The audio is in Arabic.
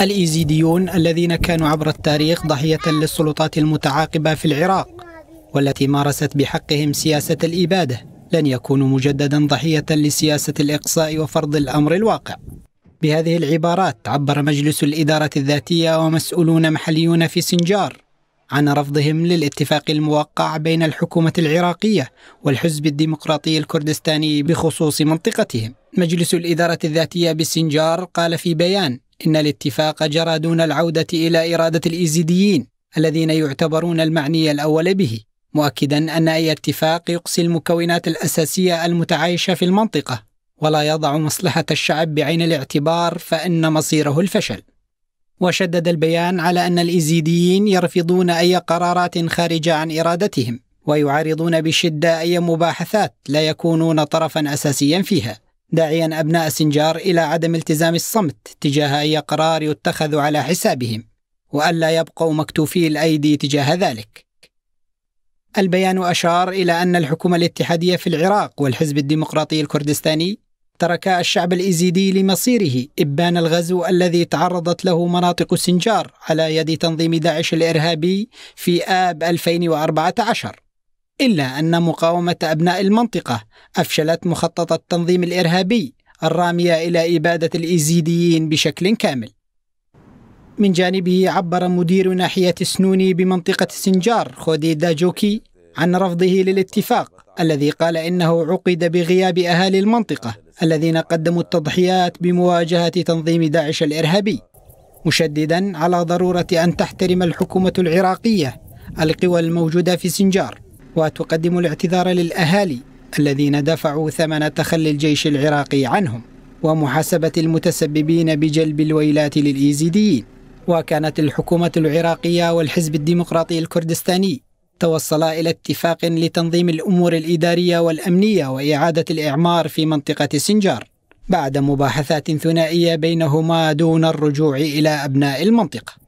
الإيزيديون الذين كانوا عبر التاريخ ضحية للسلطات المتعاقبة في العراق والتي مارست بحقهم سياسة الإبادة لن يكونوا مجددا ضحية لسياسة الإقصاء وفرض الأمر الواقع بهذه العبارات عبر مجلس الإدارة الذاتية ومسؤولون محليون في سنجار عن رفضهم للاتفاق الموقع بين الحكومة العراقية والحزب الديمقراطي الكردستاني بخصوص منطقتهم مجلس الإدارة الذاتية بالسنجار قال في بيان إن الاتفاق جرى دون العودة إلى إرادة الإيزيديين الذين يعتبرون المعني الأول به مؤكدا أن أي اتفاق يقصي المكونات الأساسية المتعايشة في المنطقة ولا يضع مصلحة الشعب بعين الاعتبار فإن مصيره الفشل وشدد البيان على أن الإيزيديين يرفضون أي قرارات خارجة عن إرادتهم ويعارضون بشدة أي مباحثات لا يكونون طرفا أساسيا فيها داعيا أبناء سنجار إلى عدم التزام الصمت تجاه أي قرار يتخذ على حسابهم وألا يبقوا مكتوفي الأيدي تجاه ذلك البيان أشار إلى أن الحكومة الاتحادية في العراق والحزب الديمقراطي الكردستاني تركا الشعب الإيزيدي لمصيره إبان الغزو الذي تعرضت له مناطق سنجار على يد تنظيم داعش الإرهابي في آب 2014 إلا أن مقاومة أبناء المنطقة أفشلت مخطط التنظيم الإرهابي الرامية إلى إبادة الإيزيديين بشكل كامل من جانبه عبر مدير ناحية سنوني بمنطقة سنجار خودي داجوكي عن رفضه للاتفاق الذي قال إنه عقد بغياب أهالي المنطقة الذين قدموا التضحيات بمواجهة تنظيم داعش الإرهابي مشددا على ضرورة أن تحترم الحكومة العراقية القوى الموجودة في سنجار وتقدم الاعتذار للأهالي الذين دفعوا ثمن تخلي الجيش العراقي عنهم ومحاسبة المتسببين بجلب الويلات للإيزيديين وكانت الحكومة العراقية والحزب الديمقراطي الكردستاني توصلا إلى اتفاق لتنظيم الأمور الإدارية والأمنية وإعادة الإعمار في منطقة سنجار بعد مباحثات ثنائية بينهما دون الرجوع إلى أبناء المنطقة